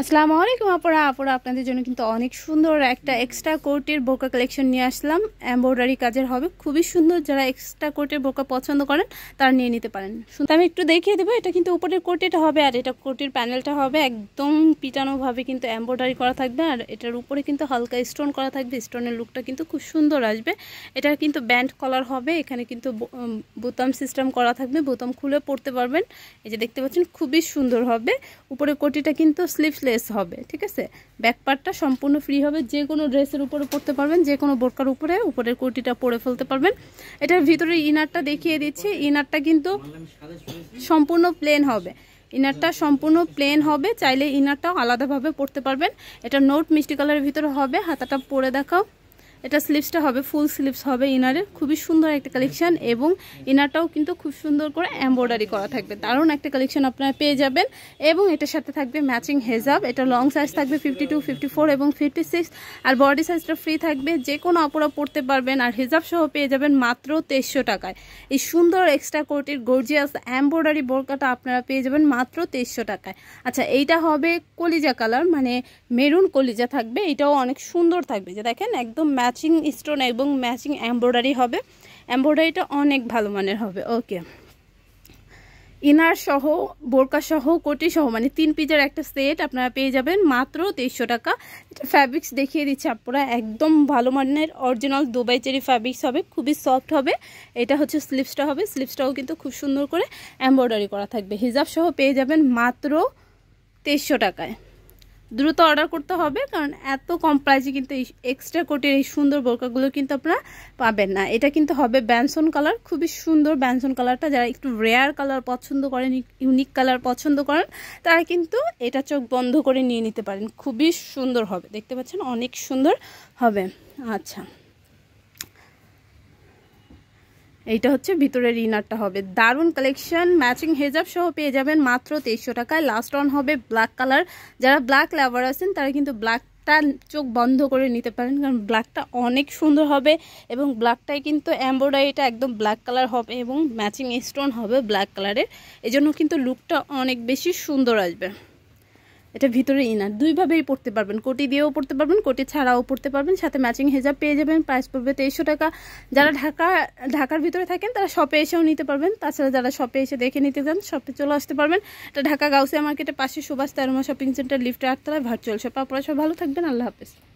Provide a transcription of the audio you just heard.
আসসালামু আলাইকুম আপুরা আপুরা আপনাদের জন্য কিন্তু অনেক সুন্দর একটা এক্সট্রা কোটের বোকা কালেকশন নিয়ে আসলাম এম্ব্রয়ডারি কাজের হবে খুবই সুন্দর যারা এক্সট্রা কোটের বোকা পছন্দ করেন তারা নিয়ে নিতে পারেন আমি একটু দেখিয়ে দেবো এটা কিন্তু উপরের কোটেটা হবে আর এটা কোটের প্যানেলটা হবে একদম পিটানোভাবে কিন্তু এম্ব্রয়ডারি করা থাকবে আর এটার উপরে কিন্তু হালকা স্টোন করা থাকবে স্টোনের লুকটা কিন্তু খুব সুন্দর আসবে এটার কিন্তু ব্যান্ড কলার হবে এখানে কিন্তু বোতাম সিস্টেম করা থাকবে বোতাম খুলে পড়তে পারবেন এই যে দেখতে পাচ্ছেন খুবই সুন্দর হবে উপরের কোটিটা কিন্তু স্লিভস ড্রেস হবে ঠিক আছে ব্যাক পার্টটা সম্পূর্ণ ফ্রি হবে যে কোনো ড্রেসের উপরে পরতে পারবেন যে কোনো বোরকার উপরে উপরের কুর্তিটা পরে ফেলতে পারবেন এটার ভিতরে ইনারটা দেখিয়ে দিচ্ছি ইনারটা কিন্তু সম্পূর্ণ প্লেন হবে ইনারটা সম্পূর্ণ প্লেন হবে চাইলে ইনারটাও আলাদাভাবে পড়তে পারবেন এটা নোট মিষ্টি কালারের ভিতরে হবে হাতাটা পরে দেখাও এটা স্লিভসটা হবে ফুল স্লিভস হবে ইনারের খুবই সুন্দর একটা কালেকশান এবং ইনারটাও কিন্তু খুব সুন্দর করে এম্ব্রয়ডারি করা থাকবে দারুণ একটা কালেকশান আপনারা পেয়ে যাবেন এবং এটার সাথে থাকবে ম্যাচিং হেজাব এটা লং সাইজ থাকবে ফিফটি টু ফিফটি ফোর এবং ফিফটি সিক্স আর বডি সাইজটা ফ্রি থাকবে যে কোনো অপরা পড়তে পারবেন আর হেজাব সহ পেয়ে যাবেন মাত্র তেইশশো টাকায় এই সুন্দর এক্সট্রা কোটির গর্জিয়াস এম্বয়ডারি বোরকাটা আপনারা পেয়ে যাবেন মাত্র তেইশশো টাকায় আচ্ছা এইটা হবে কলিজা কালার মানে মেরুন কলিজা থাকবে এটাও অনেক সুন্দর থাকবে যে দেখেন একদম ম্যাচ ম্যাচিং স্টোন এবং ম্যাচিং এমব্রয়ডারি হবে এমব্রয়ডারিটা অনেক ভালো মানের হবে ওকে ইনার সহ বোরকা সহ কোটি সহ মানে তিন পিজের একটা সেট আপনারা পেয়ে যাবেন মাত্র তেইশশো টাকা ফ্যাব্রিক্স দেখিয়ে দিচ্ছে আপনারা একদম ভালো মানের অরিজিনাল দুবাই চেরি ফ্যাব্রিক্স হবে খুবই সফট হবে এটা হচ্ছে স্লিপসটা হবে স্লিপসটাও কিন্তু খুব সুন্দর করে এমব্রয়ডারি করা থাকবে হিজাব সহ পেয়ে যাবেন মাত্র তেইশশো টাকায় দ্রুত অর্ডার করতে হবে কারণ এত কম প্রাইসে কিন্তু এই এক্সট্রা কোটের এই সুন্দর বোরকাগুলো কিন্তু আপনারা পাবেন না এটা কিন্তু হবে ব্যানসন কালার খুবই সুন্দর ব্যানসন কালারটা যারা একটু রেয়ার কালার পছন্দ করেন ইউনিক কালার পছন্দ করেন তারা কিন্তু এটা চোখ বন্ধ করে নিয়ে নিতে পারেন খুবই সুন্দর হবে দেখতে পাচ্ছেন অনেক সুন্দর হবে আচ্ছা এইটা হচ্ছে ভিতরের ইনারটা হবে দারুণ কালেকশন ম্যাচিং হেজাব সহ পেয়ে যাবেন মাত্র তেইশশো টাকায় লাস্ট অন হবে ব্ল্যাক কালার যারা ব্ল্যাক লাভার আছেন তারা কিন্তু ব্ল্যাক ব্ল্যাকটা চোখ বন্ধ করে নিতে পারেন কারণ ব্ল্যাকটা অনেক সুন্দর হবে এবং ব্ল্যাকটায় কিন্তু এম্ব্রয়ডারিটা একদম ব্ল্যাক কালার হবে এবং ম্যাচিং স্টোন হবে ব্ল্যাক কালারের এজন্য কিন্তু লুকটা অনেক বেশি সুন্দর আসবে এটা ভিতরে ইনার দুইভাবেই পড়তে পারবেন কোটি দিয়েও পড়তে পারবেন কোটি ছাড়াও পড়তে পারবেন সাথে ম্যাচিং হেজাব পেয়ে যাবেন প্রাইস পড়বে তেইশশো টাকা যারা ঢাকা ঢাকার ভিতরে থাকেন তারা শপে এসেও নিতে পারবেন তাছাড়া যারা শপে এসে দেখে নিতে চান শপে চলে আসতে পারবেন এটা ঢাকা গাউসিয়া মার্কেটের পাশে সুভাষ তেরোমা শপিং সেন্টার লিফ্টে আটতলায় ভার্চুয়াল শপ আপনারা সব ভালো থাকবেন আল্লাহ হাফেজ